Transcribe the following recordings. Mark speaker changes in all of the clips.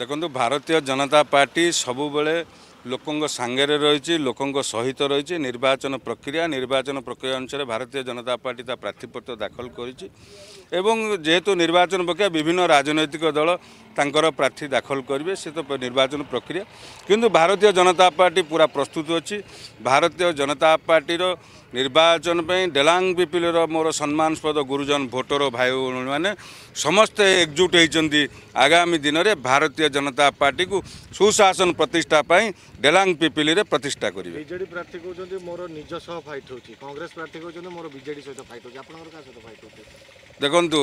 Speaker 1: ଦେଖନ୍ତୁ ଭାରତୀୟ ଜନତା ପାର୍ଟି ସବୁବେଳେ ଲୋକଙ୍କ ସାଙ୍ଗରେ ରହିଛି ଲୋକଙ୍କ ସହିତ ରହିଛି ନିର୍ବାଚନ ପ୍ରକ୍ରିୟା ନିର୍ବାଚନ ପ୍ରକ୍ରିୟା ଅନୁସାରେ ଭାରତୀୟ ଜନତା ପାର୍ଟି ତା ପ୍ରାର୍ଥୀପତ୍ର ଦାଖଲ କରିଛି ଏବଂ ଯେହେତୁ ନିର୍ବାଚନ ପ୍ରକ୍ରିୟା ବିଭିନ୍ନ ରାଜନୈତିକ ଦଳ ତାଙ୍କର ପ୍ରାର୍ଥୀ ଦାଖଲ କରିବେ ସେ ତ ନିର୍ବାଚନ ପ୍ରକ୍ରିୟା କିନ୍ତୁ ଭାରତୀୟ ଜନତା ପାର୍ଟି ପୁରା ପ୍ରସ୍ତୁତ ଅଛି ଭାରତୀୟ ଜନତା ପାର୍ଟିର ନିର୍ବାଚନ ପାଇଁ ଡେଲାଙ୍ଗ ବିପିଲର ମୋର ସମ୍ମାନସ୍ପଦ ଗୁରୁଜନ ଭୋଟର ଭାଇ ଭଉଣୀମାନେ ସମସ୍ତେ ଏକଜୁଟ ହୋଇଛନ୍ତି ଆଗାମୀ ଦିନରେ ଭାରତୀୟ ଜନତା ପାର୍ଟିକୁ ସୁଶାସନ ପ୍ରତିଷ୍ଠା ପାଇଁ ଡେଲାଙ୍ଗ ପିପିଲିରେ ପ୍ରତିଷ୍ଠା କରିବେ ବିଜେଡି ପ୍ରାର୍ଥୀ କହୁଛନ୍ତି ମୋର ନିଜ ସହ ଫାଇଟ୍ ହେଉଛି କଂଗ୍ରେସ ପ୍ରାର୍ଥୀ କହୁଛନ୍ତି ମୋର ବିଜେଡି ସହିତ ଫାଇଟ୍ ହେଉଛି ଆପଣଙ୍କର କାହା ସହିତ ଫାଇଟ୍ ହେଉଛି ଦେଖନ୍ତୁ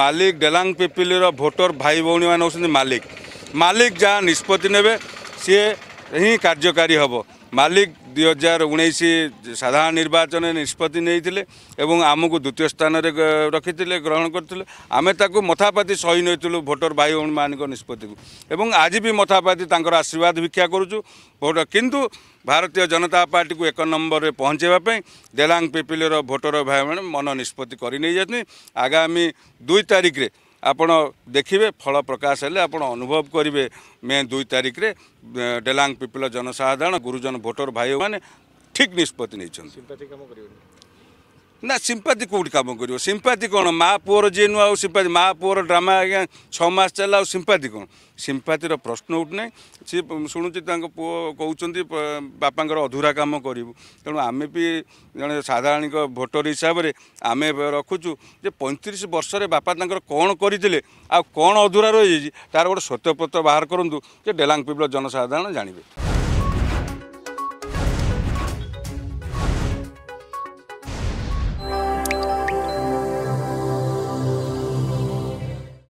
Speaker 1: মালিক ডেলাং পিপিলির ভোটর ভাই ভৌণী মানে হচ্ছেন মালিক মালিক যা নিষ্পতি নেবে সি ହିଁ କାର୍ଯ୍ୟକାରୀ ହେବ ମାଲିକ ଦୁଇ ହଜାର ଉଣେଇଶ ସାଧାରଣ ନିର୍ବାଚନରେ ନିଷ୍ପତ୍ତି ନେଇଥିଲେ ଏବଂ ଆମକୁ ଦ୍ୱିତୀୟ ସ୍ଥାନରେ ରଖିଥିଲେ ଗ୍ରହଣ କରିଥିଲେ ଆମେ ତାକୁ ମଥାପାତି ସହି ନେଇଥିଲୁ ଭୋଟର ଭାଇ ଭଉଣୀମାନଙ୍କ ନିଷ୍ପତ୍ତିକୁ ଏବଂ ଆଜି ବି ମଥାପାତି ତାଙ୍କର ଆଶୀର୍ବାଦ ଭିକ୍ଷା କରୁଛୁ ଭୋଟ କିନ୍ତୁ ଭାରତୀୟ ଜନତା ପାର୍ଟିକୁ ଏକ ନମ୍ବରରେ ପହଞ୍ଚାଇବା ପାଇଁ ଦେଲାଙ୍ଗ ପିପିଲିର ଭୋଟର ଭାଇ ଭଉଣୀ ମନ ନିଷ୍ପତ୍ତି କରି ନେଇଯାଇଛନ୍ତି ଆଗାମୀ ଦୁଇ ତାରିଖରେ आपन देखिबे फल प्रकाशले आपण अनुभव करिवे मे दुई तारिख रे डेलङ पिपल जनसाधारण गुरुजन भोटर भाइ माने ठीक निष्पत्ति नै छ ନା ସିମ୍ପାତି କେଉଁଠି କାମ କରିବ ସିମ୍ପାତି କ'ଣ ମାଆ ପୁଅର ଜିନୁ ଆଉ ସିମ୍ପାତି ମାଆ ପୁଅର ଡ୍ରାମା ଆଜ୍ଞା ଛଅ ମାସ ଚାଲିଲା ଆଉ ସିମ୍ପାତି କ'ଣ ସିମ୍ପାତିର ପ୍ରଶ୍ନ ଉଠୁନାହିଁ ସିଏ ଶୁଣୁଛି ତାଙ୍କ ପୁଅ କହୁଛନ୍ତି ବାପାଙ୍କର ଅଧୁରା କାମ କରିବୁ ତେଣୁ ଆମେ ବି ଜଣେ ସାଧାରଣଙ୍କ ଭୋଟର ହିସାବରେ ଆମେ ରଖୁଛୁ ଯେ ପଇଁତିରିଶ ବର୍ଷରେ ବାପା ତାଙ୍କର କ'ଣ କରିଥିଲେ ଆଉ କ'ଣ ଅଧୁରା ରହିଯାଇଛି ତା'ର ଗୋଟେ ସତ୍ୟପତ୍ର ବାହାର କରନ୍ତୁ ଯେ ଡେଲାଙ୍ଗ ପିପିଲ ଜନସାଧାରଣ ଜାଣିବେ